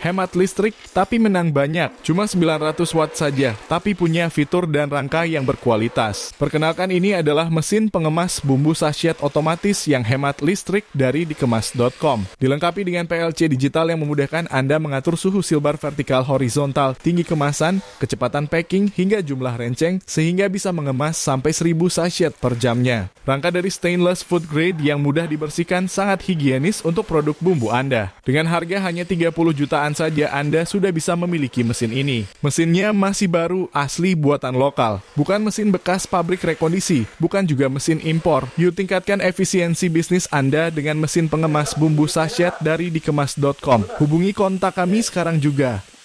Hemat listrik tapi menang banyak, cuma 900 watt saja, tapi punya fitur dan rangka yang berkualitas. Perkenalkan ini adalah mesin pengemas bumbu sachet otomatis yang hemat listrik dari dikemas.com. Dilengkapi dengan PLC digital yang memudahkan Anda mengatur suhu silbar vertikal horizontal, tinggi kemasan, kecepatan packing, hingga jumlah renceng, sehingga bisa mengemas sampai 1000 sachet per jamnya. Rangka dari stainless food grade yang mudah dibersihkan sangat higienis untuk produk bumbu Anda. Dengan harga hanya 30 jutaan kapan saja Anda sudah bisa memiliki mesin ini. Mesinnya masih baru, asli buatan lokal, bukan mesin bekas pabrik rekondisi, bukan juga mesin impor. Yuk tingkatkan efisiensi bisnis Anda dengan mesin pengemas bumbu sachet dari dikemas.com. Hubungi kontak kami sekarang juga.